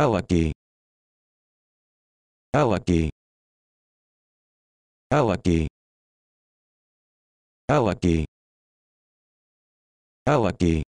Alaki. Alaki. Alaki. Alaki. Alaki.